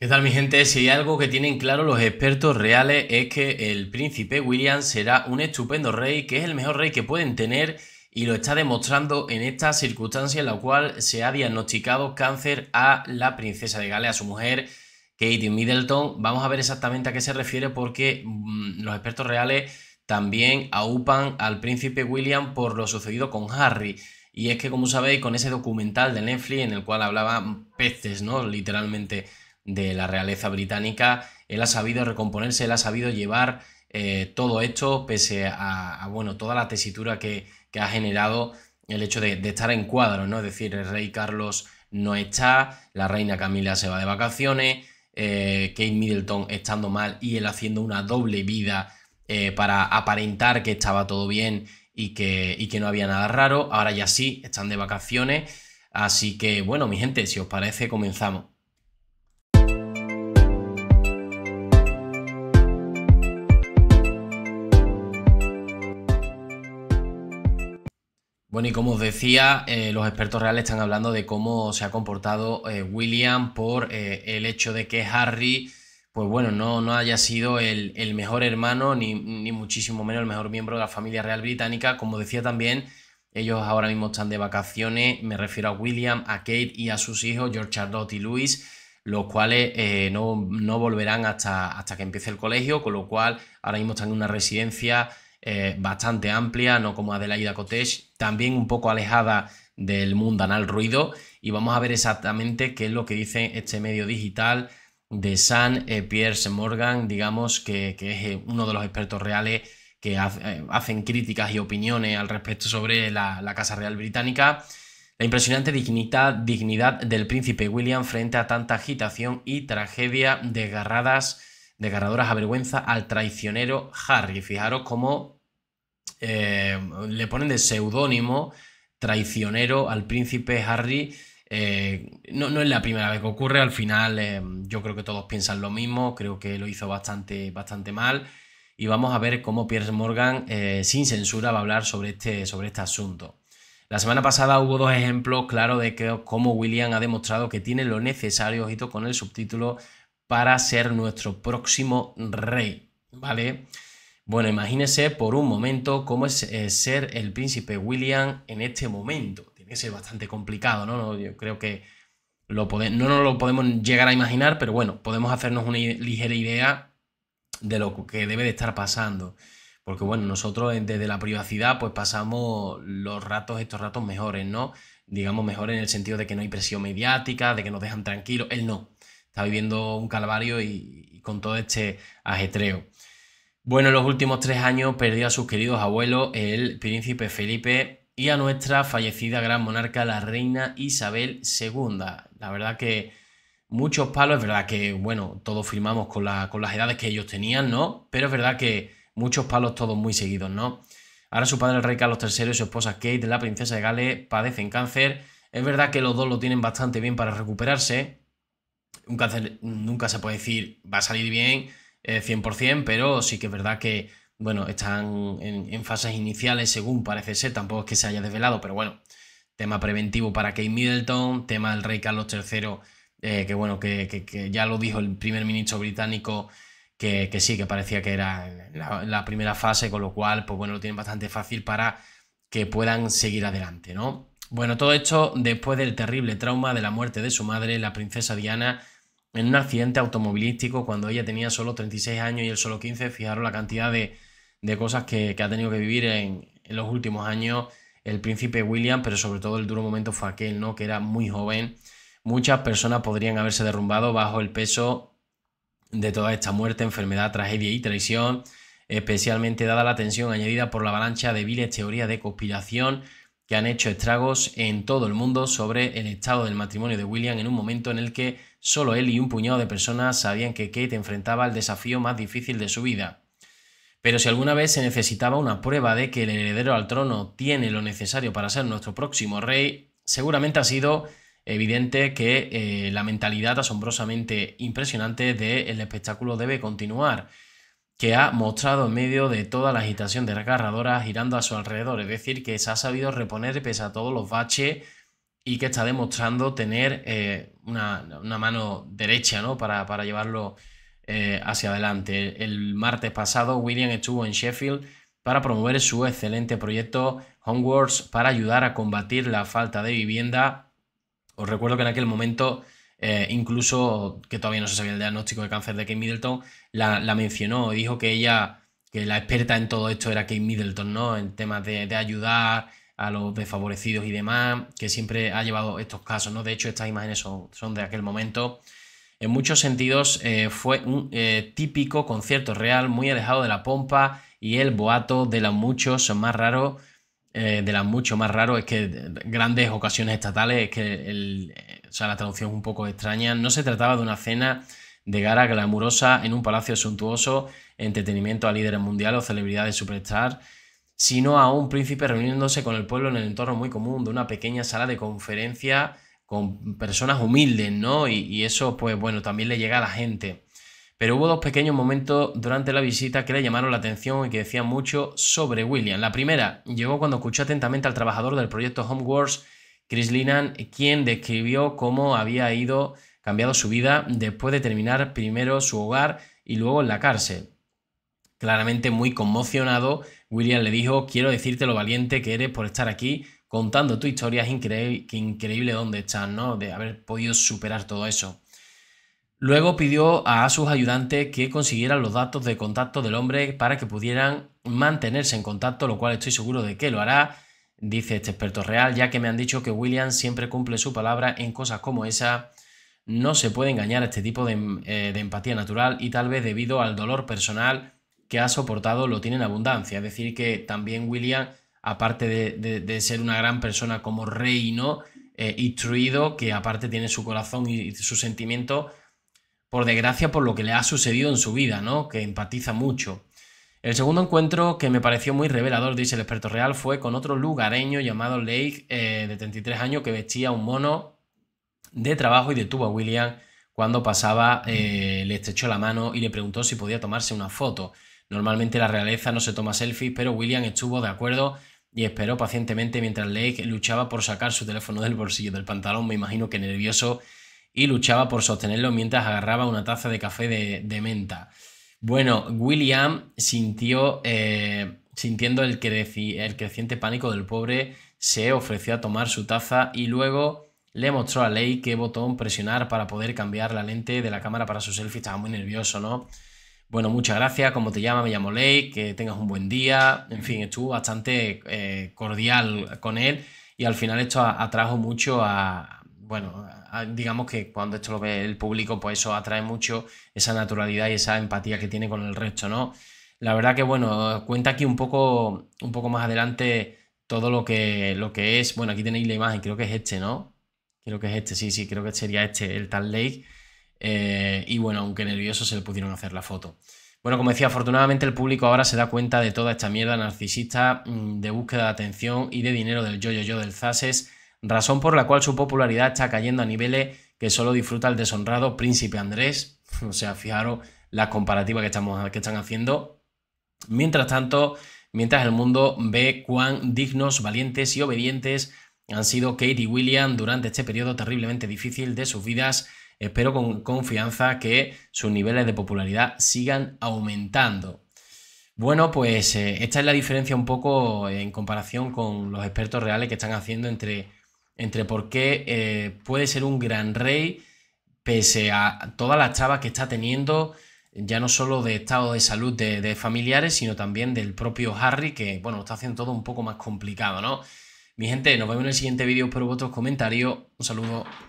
¿Qué tal mi gente? Si hay algo que tienen claro los expertos reales es que el príncipe William será un estupendo rey, que es el mejor rey que pueden tener y lo está demostrando en esta circunstancia en la cual se ha diagnosticado cáncer a la princesa de Gales, a su mujer Katie Middleton. Vamos a ver exactamente a qué se refiere porque mm, los expertos reales también aupan al príncipe William por lo sucedido con Harry. Y es que, como sabéis, con ese documental de Netflix en el cual hablaban peces, ¿no? Literalmente de la realeza británica. Él ha sabido recomponerse, él ha sabido llevar eh, todo esto, pese a, bueno, toda la tesitura que, ha generado el hecho de, estar en cuadro, ¿no? Es decir, el rey Carlos no está, la reina Camila se va de vacaciones, eh, Kate Middleton estando mal y él haciendo una doble vida eh, para aparentar que estaba todo bien y que, y que no había nada raro. Ahora ya sí, están de vacaciones. Así que, bueno, mi gente, si os parece, comenzamos. Bueno, y como os decía, eh, los expertos reales están hablando de cómo se ha comportado eh, William por eh, el hecho de que Harry, pues bueno, no, no haya sido el, mejor hermano, ni, muchísimo menos el mejor miembro de la familia real británica. Como decía también, ellos ahora mismo están de vacaciones, me refiero a William, a Kate y a sus hijos, George Charlotte y Louis, los cuales no, volverán hasta, hasta que empiece el colegio, con lo cual ahora mismo están en una residencia eh, bastante amplia, no como Adelaida Cottage, también un poco alejada del mundanal ruido y vamos a ver exactamente qué es lo que dice este medio digital de San eh, Pierce Morgan, digamos que, es eh, uno de los expertos reales que hacen críticas y opiniones al respecto sobre la, Casa Real Británica. La impresionante dignidad, dignidad, del príncipe William frente a tanta agitación y tragedia desgarradas de a Avergüenza al traicionero Harry. Fijaros cómo eh, le ponen de seudónimo traicionero al príncipe Harry. Eh, no, es la primera vez que ocurre, al final eh, yo creo que todos piensan lo mismo, creo que lo hizo bastante, bastante mal y vamos a ver cómo Piers Morgan sin censura va a hablar sobre este, sobre este asunto. La semana pasada hubo dos ejemplos claro, de que, cómo William ha demostrado que tiene lo necesario, ojito, con el subtítulo para ser nuestro próximo rey, ¿vale? Bueno, imagínese por un momento cómo es eh, ser el príncipe William en este momento. Tiene que ser bastante complicado, ¿no? Yo creo que lo no nos lo podemos llegar a imaginar, pero bueno, podemos hacernos una ligera idea de lo que debe de estar pasando. Porque bueno, nosotros desde la privacidad pues pasamos los ratos, estos ratos mejores, ¿no? Digamos mejor en el sentido de que no hay presión mediática, de que nos dejan tranquilos. Él no está viviendo un calvario y, con todo este ajetreo. Bueno, en los últimos tres años perdió a sus queridos abuelos, el príncipe Felipe, y a nuestra fallecida gran monarca, la reina Isabel II. La verdad que muchos palos, es verdad que, bueno, todos firmamos con, con las edades que ellos tenían, ¿no? Pero es verdad que muchos palos todos muy seguidos, ¿no? Ahora su padre, el rey Carlos III, y su esposa Kate, la princesa de Gales, padecen cáncer. Es verdad que los dos lo tienen bastante bien para recuperarse, nunca se puede decir va a salir bien 100%, eh, pero sí que es verdad que, bueno, están en, fases iniciales según parece ser, tampoco es que se haya desvelado, pero bueno, tema preventivo para Kate Middleton, tema del rey Carlos III, eh, que bueno, que, ya lo dijo el primer ministro británico, que, sí, que parecía que era la, la primera fase, con lo cual, pues bueno, lo tienen bastante fácil para que puedan seguir adelante, ¿no? Bueno, todo esto después del terrible trauma de la muerte de su madre, la princesa Diana, en un accidente automovilístico cuando ella tenía solo 36 años y él solo 15. Fijaros la cantidad de, cosas que, ha tenido que vivir en, los últimos años el príncipe William, pero sobre todo el duro momento fue aquel, ¿no? Que era muy joven. Muchas personas podrían haberse derrumbado bajo el peso de toda esta muerte, enfermedad, tragedia y traición, especialmente dada la tensión añadida por la avalancha de viles teorías de conspiración que han hecho estragos en todo el mundo sobre el estado del matrimonio de William en un momento en el que Solo él y un puñado de personas sabían que Kate enfrentaba el desafío más difícil de su vida. Pero si alguna vez se necesitaba una prueba de que el heredero al trono tiene lo necesario para ser nuestro próximo rey, seguramente ha sido evidente que eh, la mentalidad asombrosamente impresionante del espectáculo debe continuar, que ha mostrado en medio de toda la agitación desgarradora girando a su alrededor, es decir, que se ha sabido reponer pese a todos los baches y que está demostrando tener eh, una, mano derecha para, llevarlo eh, hacia adelante. El martes pasado William estuvo en Sheffield para promover su excelente proyecto HomeWorks para ayudar a combatir la falta de vivienda. Os recuerdo que en aquel momento eh, incluso que todavía no se sabía el diagnóstico de cáncer de Kate Middleton, la, mencionó y dijo que ella, que la experta en todo esto era Kate Middleton, ¿no? En temas de, de ayudar, a los desfavorecidos y demás, que siempre ha llevado estos casos, ¿no? De hecho, estas imágenes son, de aquel momento. En muchos sentidos eh, fue un eh, típico concierto real, muy alejado de la pompa y el boato de las muchos más raros, eh, de las mucho más raros, es que grandes ocasiones estatales, es que sea, la traducción es un poco extraña. No se trataba de una cena de gara glamurosa en un palacio suntuoso, entretenimiento a líderes mundiales o celebridades superstars, sino a un príncipe reuniéndose con el pueblo en el entorno muy común de una pequeña sala de conferencia con personas humildes, ¿no? Y, eso, pues bueno, también le llega a la gente. Pero hubo dos pequeños momentos durante la visita que le llamaron la atención y que decían mucho sobre William. La primera llegó cuando escuchó atentamente al trabajador del proyecto Homeworks, Chris Linan, quien describió cómo había ido cambiado su vida después de terminar primero su hogar y luego en la cárcel. Claramente muy conmocionado, William le dijo, quiero decirte lo valiente que eres por estar aquí contando tu historia, es increíble, increíble dónde estás, ¿no? De haber podido superar todo eso. Luego pidió a sus ayudantes que consiguieran los datos de contacto del hombre para que pudieran mantenerse en contacto, lo cual estoy seguro de que lo hará, dice este experto real, ya que me han dicho que William siempre cumple su palabra en cosas como esa. No se puede engañar a este tipo de, eh, de empatía natural y tal vez debido al dolor personal que ha soportado lo tiene en abundancia. Es decir, que también William, aparte de, ser una gran persona como rey, eh, instruido, que aparte tiene su corazón y, su sentimiento... por desgracia, por lo que le ha sucedido en su vida, ¿no? Que empatiza mucho. El segundo encuentro que me pareció muy revelador, dice el experto real, fue con otro lugareño llamado Lake, eh, de 33 años, que vestía un mono de trabajo y detuvo a William cuando pasaba, eh, le estrechó la mano y le preguntó si podía tomarse una foto. Normalmente la realeza no se toma selfies, pero William estuvo de acuerdo y esperó pacientemente mientras Lake luchaba por sacar su teléfono del bolsillo del pantalón, me imagino que nervioso, y luchaba por sostenerlo mientras agarraba una taza de café de, menta. Bueno, William sintió, eh, sintiendo el, creciente pánico del pobre, se ofreció a tomar su taza y luego le mostró a Lake qué botón presionar para poder cambiar la lente de la cámara para su selfie. Estaba muy nervioso, ¿no? Bueno, muchas gracias. ¿Cómo te llamas, Me llamo Ley. Que tengas un buen día. En fin, estuvo bastante eh, cordial con él y al final esto atrajo mucho a, bueno, digamos que cuando esto lo ve el público, pues eso atrae mucho esa naturalidad y esa empatía que tiene con el resto, ¿no? La verdad que, bueno, cuenta aquí un poco, un poco más adelante todo lo que, lo que es. Bueno, aquí tenéis la imagen, creo que es este, ¿no? Creo que es este, sí, sí, creo que sería este, el Tal Lake. Eh, y bueno, aunque nervioso se le pudieron hacer la foto. Bueno, como decía, afortunadamente el público ahora se da cuenta de toda esta mierda narcisista mm, de búsqueda de atención y de dinero del yo-yo-yo del Zases, razón por la cual su popularidad está cayendo a niveles que solo disfruta el deshonrado príncipe Andrés. O sea, fijaros la comparativa que, que están haciendo. Mientras tanto, mientras el mundo ve cuán dignos, valientes y obedientes han sido Kate y William durante este periodo terriblemente difícil de sus vidas, Espero con confianza que sus niveles de popularidad sigan aumentando. Bueno, pues eh, esta es la diferencia un poco eh, en comparación con los expertos reales que están haciendo entre, entre por qué eh, puede ser un gran rey pese a todas las trabas que está teniendo, ya no solo de estado de salud de, familiares, sino también del propio Harry, que bueno, está haciendo todo un poco más complicado, ¿no? Mi gente, nos vemos en el siguiente vídeo, espero vuestros comentarios, un saludo.